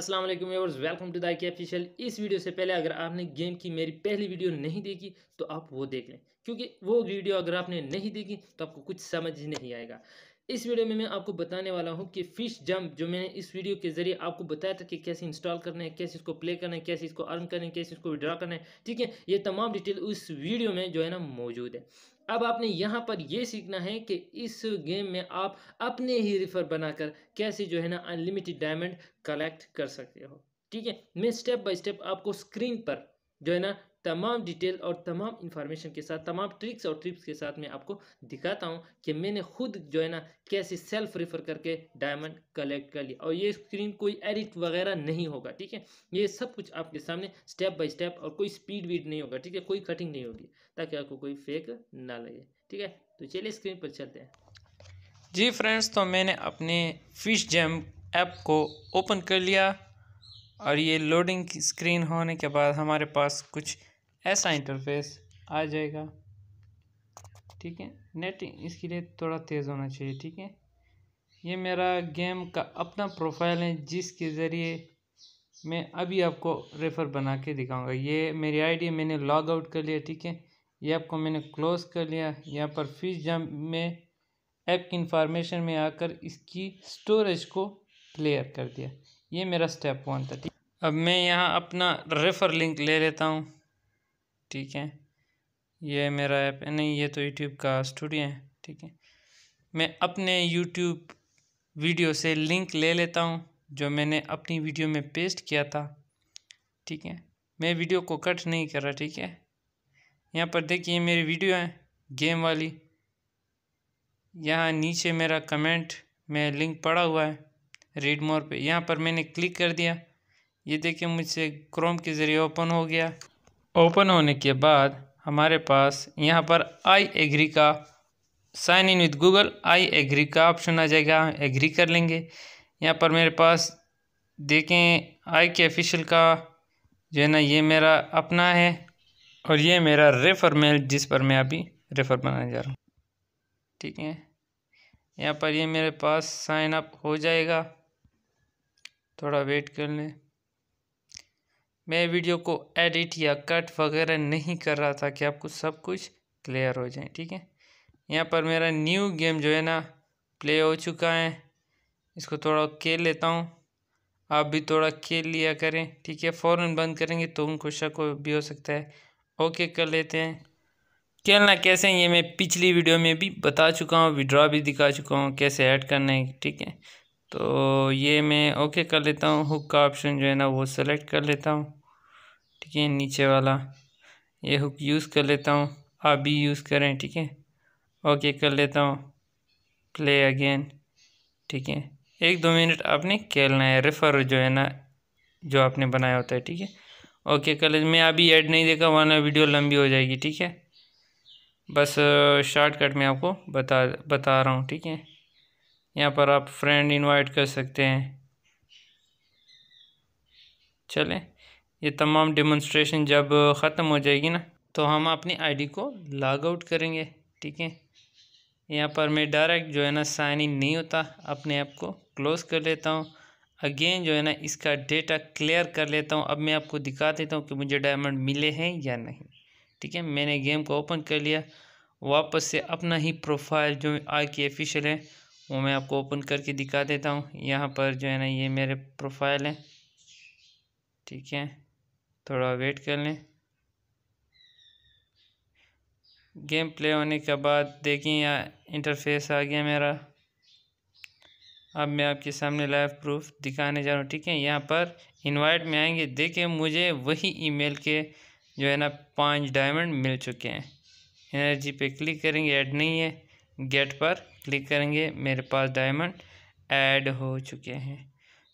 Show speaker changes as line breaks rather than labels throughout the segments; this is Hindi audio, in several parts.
असलम व्यूवर्स वेलकम टू दाई के ऑफिशियल इस वीडियो से पहले अगर आपने गेम की मेरी पहली वीडियो नहीं देखी तो आप वो देख लें क्योंकि वो वीडियो अगर आपने नहीं देखी तो आपको कुछ समझ नहीं आएगा इस वीडियो में मैं आपको बताने वाला हूँ कि फ़िश जंप जो मैंने इस वीडियो के जरिए आपको बताया था कि कैसे इंस्टॉल करना है कैसे इसको प्ले करना है कैसे इसको अर्न करना है कैसे इसको विड्रा करना है ठीक है ये तमाम डिटेल उस वीडियो में जो है ना मौजूद है अब आपने यहाँ पर यह सीखना है कि इस गेम में आप अपने ही रिफर बनाकर कैसे जो है ना अनलिमिटेड डायमंड कलेक्ट कर सकते हो ठीक है मैं स्टेप बाय स्टेप आपको स्क्रीन पर जो है ना तमाम डिटेल और तमाम इन्फॉर्मेशन के साथ तमाम ट्रिक्स और ट्रिप्स के साथ मैं आपको दिखाता हूँ कि मैंने खुद जो है ना कैसे सेल्फ रेफर करके डायमंड कलेक्ट कर लिया और ये स्क्रीन कोई एडिट वगैरह नहीं होगा ठीक है ये सब कुछ आपके सामने स्टेप बाई स्टेप और कोई स्पीड वीड नहीं होगा ठीक है कोई कटिंग नहीं होगी ताकि आपको कोई फेक ना लगे ठीक है तो चलिए स्क्रीन पर चलते हैं
जी फ्रेंड्स तो मैंने अपने फिश जैम ऐप को ओपन कर लिया और ये लोडिंग स्क्रीन होने के बाद हमारे पास कुछ ऐसा इंटरफेस आ जाएगा ठीक है नेट इसके लिए थोड़ा तेज़ होना चाहिए ठीक है ये मेरा गेम का अपना प्रोफाइल है जिसके ज़रिए मैं अभी आपको रेफ़र बना के दिखाऊंगा ये मेरी आईडी मैंने लॉग आउट कर लिया ठीक है ये आपको मैंने क्लोज कर लिया यहाँ पर फीस जम में ऐप की इंफॉर्मेशन में आकर इसकी स्टोरेज को क्लियर कर दिया ये मेरा स्टेप वन था ठीक अब मैं यहाँ अपना रेफ़र लिंक ले लेता हूँ ठीक है ये मेरा ऐप है नहीं ये तो यूट्यूब का स्टूडियो है ठीक है मैं अपने यूट्यूब वीडियो से लिंक ले लेता हूँ जो मैंने अपनी वीडियो में पेस्ट किया था ठीक है मैं वीडियो को कट नहीं कर रहा ठीक है यहाँ पर देखिए मेरी वीडियो है गेम वाली यहाँ नीचे मेरा कमेंट में लिंक पड़ा हुआ है रीड मोर पे यहाँ पर मैंने क्लिक कर दिया ये देखिए मुझसे क्रोम के ज़रिए ओपन हो गया ओपन होने के बाद हमारे पास यहाँ पर आई एग्री का sign in with Google I agree का ऑप्शन आ जाएगा एग्री कर लेंगे यहाँ पर मेरे पास देखें आई के ऑफिशियल का जो है ना ये मेरा अपना है और ये मेरा रेफर मेल जिस पर मैं अभी रेफर बनाने जा रहा हूँ ठीक है यहाँ पर ये मेरे पास साइन अप हो जाएगा थोड़ा वेट कर लें मैं वीडियो को एडिट या कट वगैरह नहीं कर रहा था कि आपको सब कुछ क्लियर हो जाए ठीक है यहाँ पर मेरा न्यू गेम जो है ना प्ले हो चुका है इसको थोड़ा खेल लेता हूँ आप भी थोड़ा खेल लिया करें ठीक है फ़ौर बंद करेंगे तो उनको शक भी हो सकता है ओके कर लेते हैं खेलना कैसे हैं ये मैं पिछली वीडियो में भी बता चुका हूँ विड्रॉ भी दिखा चुका हूँ कैसे ऐड करना है ठीक है तो ये मैं ओके कर लेता हूँ हुक का ऑप्शन जो है ना वो सेलेक्ट कर लेता हूँ ठीक है नीचे वाला ये हुक यूज़ कर लेता हूँ आप भी यूज़ करें ठीक है ओके कर लेता हूँ प्ले अगेन ठीक है एक दो मिनट आपने खेलना है रेफर जो है ना जो आपने बनाया होता है ठीक है ओके कल मैं अभी ऐड नहीं देखा वरना वीडियो लंबी हो जाएगी ठीक है बस शॉर्टकट में आपको बता बता रहा हूँ ठीक है यहाँ पर आप फ्रेंड इनवाइट कर सकते हैं चलें ये तमाम डेमोन्स्ट्रेशन जब ख़त्म हो जाएगी ना तो हम अपनी आईडी को लॉग आउट करेंगे ठीक है यहाँ पर मैं डायरेक्ट जो है ना साइन इन नहीं होता अपने ऐप को क्लोज़ कर लेता हूँ अगेन जो है ना इसका डेटा क्लियर कर लेता हूँ अब मैं आपको दिखा देता हूँ कि मुझे डायमंड मिले हैं या नहीं ठीक है मैंने गेम को ओपन कर लिया वापस से अपना ही प्रोफाइल जो आई की ऑफिशियल है वो मैं आपको ओपन करके दिखा देता हूँ यहाँ पर जो है ना ये मेरे प्रोफाइल हैं ठीक है थोड़ा वेट कर लें गेम प्ले होने के बाद देखें यहाँ इंटरफेस आ गया मेरा अब मैं आपके सामने लाइव प्रूफ दिखाने जा रहा हूँ ठीक है यहाँ पर इनवाइट में आएंगे देखें मुझे वही ईमेल के जो है ना पांच डायमंड मिल चुके हैं एनर्जी पे क्लिक करेंगे ऐड नहीं है गेट पर क्लिक करेंगे मेरे पास डायमंड ऐड हो चुके हैं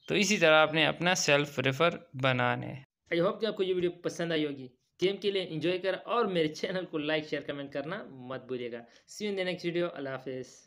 तो इसी तरह आपने अपना सेल्फ रेफ़र बनाने
आई होप कि आपको ये वीडियो पसंद आई होगी गेम के लिए इंजॉय कर और मेरे चैनल को लाइक शेयर कमेंट करना मत भूलिएगा see in the next video अल्लाह हाफिज़